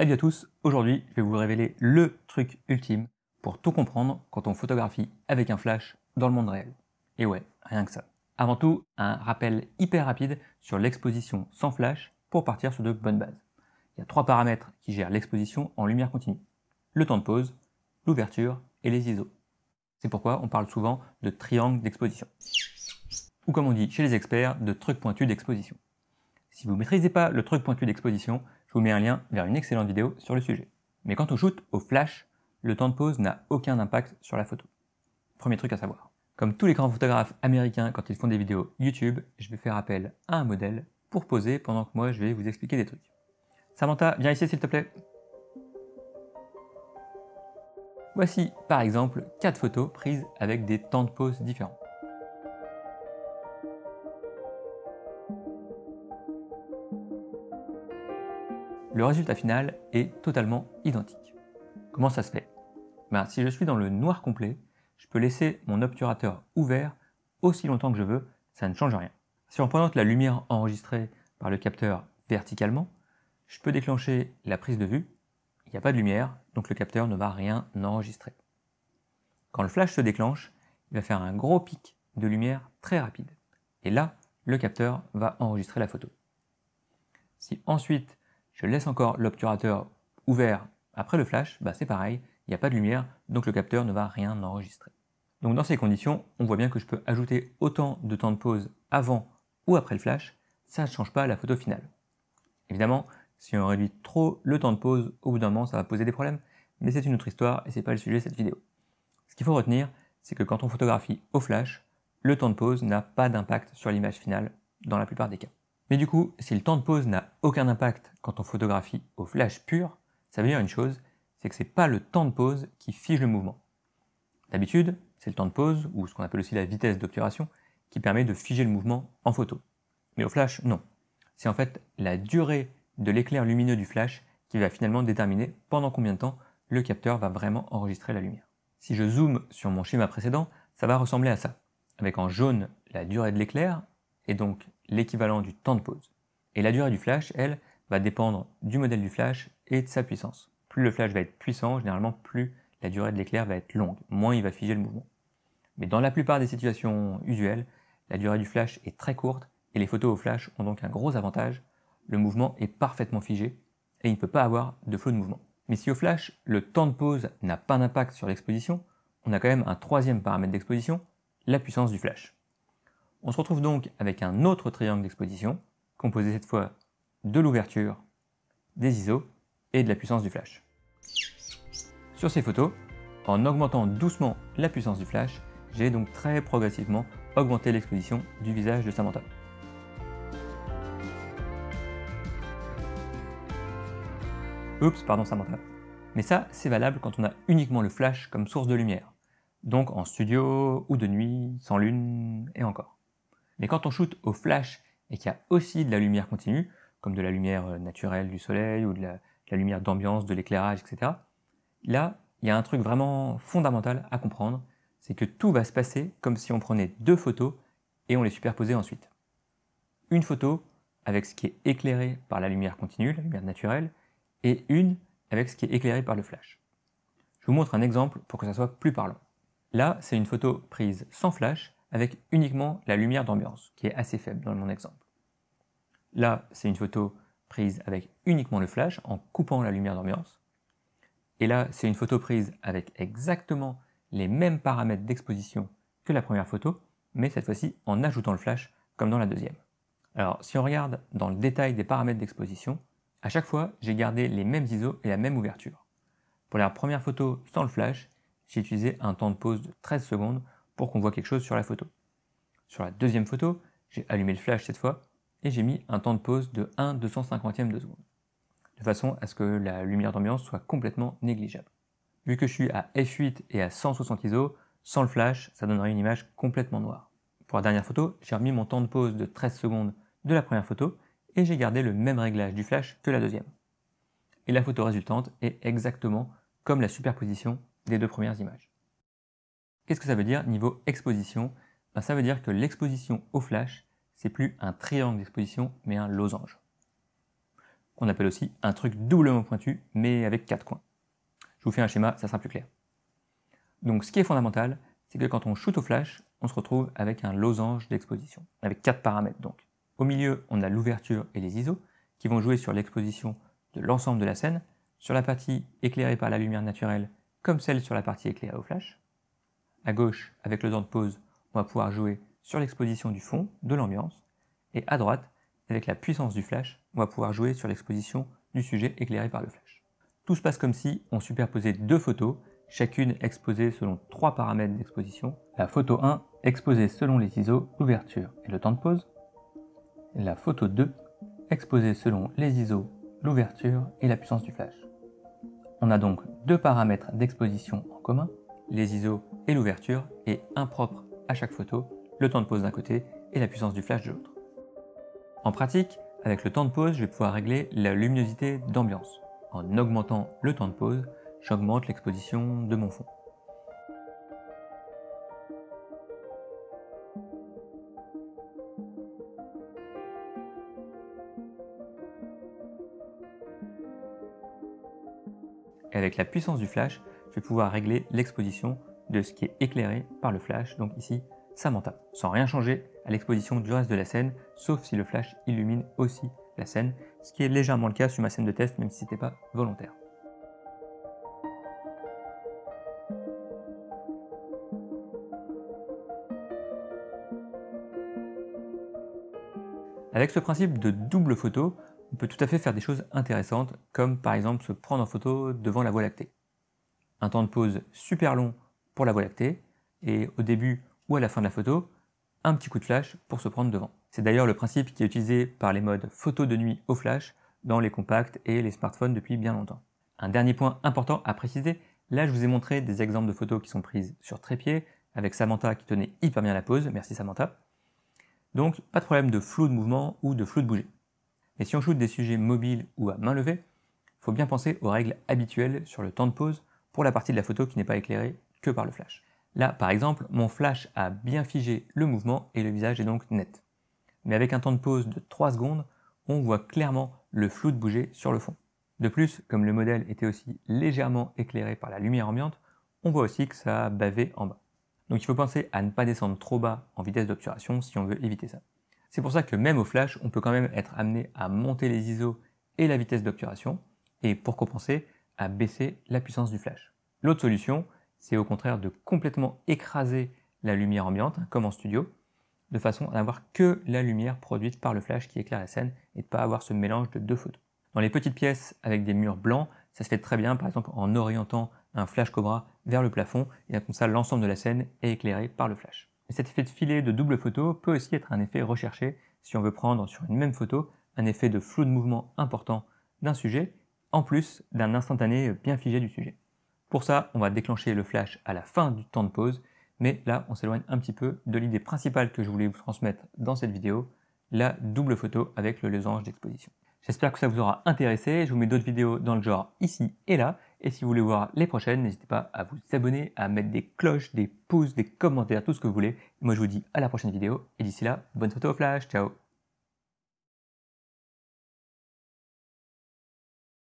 Salut à tous, aujourd'hui je vais vous révéler le truc ultime pour tout comprendre quand on photographie avec un flash dans le monde réel. Et ouais, rien que ça. Avant tout, un rappel hyper rapide sur l'exposition sans flash pour partir sur de bonnes bases. Il y a trois paramètres qui gèrent l'exposition en lumière continue. Le temps de pause, l'ouverture et les ISO. C'est pourquoi on parle souvent de triangle d'exposition. Ou comme on dit chez les experts, de truc pointu d'exposition. Si vous ne maîtrisez pas le truc pointu d'exposition, je vous mets un lien vers une excellente vidéo sur le sujet. Mais quand on shoot au flash, le temps de pose n'a aucun impact sur la photo. Premier truc à savoir. Comme tous les grands photographes américains quand ils font des vidéos YouTube, je vais faire appel à un modèle pour poser pendant que moi je vais vous expliquer des trucs. Samantha, viens ici s'il te plaît. Voici par exemple 4 photos prises avec des temps de pose différents. le résultat final est totalement identique. Comment ça se fait ben, Si je suis dans le noir complet, je peux laisser mon obturateur ouvert aussi longtemps que je veux, ça ne change rien. Si on présente la lumière enregistrée par le capteur verticalement, je peux déclencher la prise de vue, il n'y a pas de lumière, donc le capteur ne va rien enregistrer. Quand le flash se déclenche, il va faire un gros pic de lumière très rapide. Et là, le capteur va enregistrer la photo. Si ensuite je laisse encore l'obturateur ouvert après le flash, bah, c'est pareil, il n'y a pas de lumière, donc le capteur ne va rien enregistrer. Donc dans ces conditions, on voit bien que je peux ajouter autant de temps de pause avant ou après le flash, ça ne change pas la photo finale. Évidemment, si on réduit trop le temps de pause, au bout d'un moment ça va poser des problèmes, mais c'est une autre histoire et c'est pas le sujet de cette vidéo. Ce qu'il faut retenir, c'est que quand on photographie au flash, le temps de pause n'a pas d'impact sur l'image finale dans la plupart des cas. Mais du coup, si le temps de pause n'a aucun impact quand on photographie au flash pur, ça veut dire une chose, c'est que ce n'est pas le temps de pause qui fige le mouvement. D'habitude, c'est le temps de pause, ou ce qu'on appelle aussi la vitesse d'obturation, qui permet de figer le mouvement en photo. Mais au flash, non. C'est en fait la durée de l'éclair lumineux du flash qui va finalement déterminer pendant combien de temps le capteur va vraiment enregistrer la lumière. Si je zoome sur mon schéma précédent, ça va ressembler à ça, avec en jaune la durée de l'éclair, et donc l'équivalent du temps de pause. Et la durée du flash, elle, va dépendre du modèle du flash et de sa puissance. Plus le flash va être puissant, généralement plus la durée de l'éclair va être longue, moins il va figer le mouvement. Mais dans la plupart des situations usuelles, la durée du flash est très courte et les photos au flash ont donc un gros avantage, le mouvement est parfaitement figé et il ne peut pas avoir de flot de mouvement. Mais si au flash, le temps de pause n'a pas d'impact sur l'exposition, on a quand même un troisième paramètre d'exposition, la puissance du flash. On se retrouve donc avec un autre triangle d'exposition, composé cette fois de l'ouverture, des ISO et de la puissance du flash. Sur ces photos, en augmentant doucement la puissance du flash, j'ai donc très progressivement augmenté l'exposition du visage de Samantha. Oups, pardon Samantha. Mais ça, c'est valable quand on a uniquement le flash comme source de lumière. Donc en studio ou de nuit, sans lune, et encore. Mais quand on shoot au flash et qu'il y a aussi de la lumière continue, comme de la lumière euh, naturelle du soleil ou de la, de la lumière d'ambiance, de l'éclairage, etc., là, il y a un truc vraiment fondamental à comprendre, c'est que tout va se passer comme si on prenait deux photos et on les superposait ensuite. Une photo avec ce qui est éclairé par la lumière continue, la lumière naturelle, et une avec ce qui est éclairé par le flash. Je vous montre un exemple pour que ça soit plus parlant. Là, c'est une photo prise sans flash avec uniquement la lumière d'ambiance, qui est assez faible dans mon exemple. Là, c'est une photo prise avec uniquement le flash, en coupant la lumière d'ambiance. Et là, c'est une photo prise avec exactement les mêmes paramètres d'exposition que la première photo, mais cette fois-ci en ajoutant le flash, comme dans la deuxième. Alors, si on regarde dans le détail des paramètres d'exposition, à chaque fois, j'ai gardé les mêmes ISO et la même ouverture. Pour la première photo sans le flash, j'ai utilisé un temps de pause de 13 secondes pour qu'on voit quelque chose sur la photo. Sur la deuxième photo, j'ai allumé le flash cette fois et j'ai mis un temps de pause de 1 250e de seconde, de façon à ce que la lumière d'ambiance soit complètement négligeable. Vu que je suis à f8 et à 160 ISO, sans le flash, ça donnerait une image complètement noire. Pour la dernière photo, j'ai remis mon temps de pause de 13 secondes de la première photo et j'ai gardé le même réglage du flash que la deuxième. Et la photo résultante est exactement comme la superposition des deux premières images. Qu'est-ce que ça veut dire niveau exposition ben, Ça veut dire que l'exposition au flash, c'est plus un triangle d'exposition, mais un losange. Qu'on appelle aussi un truc doublement pointu, mais avec quatre coins. Je vous fais un schéma, ça sera plus clair. Donc ce qui est fondamental, c'est que quand on shoot au flash, on se retrouve avec un losange d'exposition, avec quatre paramètres donc. Au milieu, on a l'ouverture et les ISO, qui vont jouer sur l'exposition de l'ensemble de la scène, sur la partie éclairée par la lumière naturelle, comme celle sur la partie éclairée au flash. À gauche, avec le temps de pose, on va pouvoir jouer sur l'exposition du fond, de l'ambiance. Et à droite, avec la puissance du flash, on va pouvoir jouer sur l'exposition du sujet éclairé par le flash. Tout se passe comme si on superposait deux photos, chacune exposée selon trois paramètres d'exposition. La photo 1 exposée selon les ISO, l'ouverture et le temps de pause. La photo 2 exposée selon les ISO, l'ouverture et la puissance du flash. On a donc deux paramètres d'exposition en commun, les ISO et l'ouverture est impropre à chaque photo, le temps de pose d'un côté et la puissance du flash de l'autre. En pratique, avec le temps de pose, je vais pouvoir régler la luminosité d'ambiance. En augmentant le temps de pose, j'augmente l'exposition de mon fond. Et avec la puissance du flash, je vais pouvoir régler l'exposition de ce qui est éclairé par le flash, donc ici Samantha, sans rien changer à l'exposition du reste de la scène, sauf si le flash illumine aussi la scène, ce qui est légèrement le cas sur ma scène de test, même si ce n'était pas volontaire. Avec ce principe de double photo, on peut tout à fait faire des choses intéressantes, comme par exemple se prendre en photo devant la Voie lactée un temps de pause super long pour la voie lactée, et au début ou à la fin de la photo, un petit coup de flash pour se prendre devant. C'est d'ailleurs le principe qui est utilisé par les modes photo de nuit au flash dans les compacts et les smartphones depuis bien longtemps. Un dernier point important à préciser, là je vous ai montré des exemples de photos qui sont prises sur trépied, avec Samantha qui tenait hyper bien la pose, merci Samantha. Donc pas de problème de flou de mouvement ou de flou de bouger. Mais si on shoot des sujets mobiles ou à main levée, faut bien penser aux règles habituelles sur le temps de pause pour la partie de la photo qui n'est pas éclairée que par le flash. Là, par exemple, mon flash a bien figé le mouvement et le visage est donc net. Mais avec un temps de pause de 3 secondes, on voit clairement le flou de bouger sur le fond. De plus, comme le modèle était aussi légèrement éclairé par la lumière ambiante, on voit aussi que ça a bavé en bas. Donc il faut penser à ne pas descendre trop bas en vitesse d'obturation si on veut éviter ça. C'est pour ça que même au flash, on peut quand même être amené à monter les ISO et la vitesse d'obturation. Et pour compenser, à baisser la puissance du flash. L'autre solution, c'est au contraire de complètement écraser la lumière ambiante, comme en studio, de façon à n'avoir que la lumière produite par le flash qui éclaire la scène et de ne pas avoir ce mélange de deux photos. Dans les petites pièces avec des murs blancs, ça se fait très bien, par exemple en orientant un flash cobra vers le plafond, et comme ça l'ensemble de la scène est éclairé par le flash. cet effet de filet de double photo peut aussi être un effet recherché si on veut prendre sur une même photo un effet de flou de mouvement important d'un sujet en plus d'un instantané bien figé du sujet. Pour ça, on va déclencher le flash à la fin du temps de pause, mais là, on s'éloigne un petit peu de l'idée principale que je voulais vous transmettre dans cette vidéo, la double photo avec le losange d'exposition. J'espère que ça vous aura intéressé, je vous mets d'autres vidéos dans le genre ici et là, et si vous voulez voir les prochaines, n'hésitez pas à vous abonner, à mettre des cloches, des pouces, des commentaires, tout ce que vous voulez. Moi je vous dis à la prochaine vidéo, et d'ici là, bonne photo au flash, ciao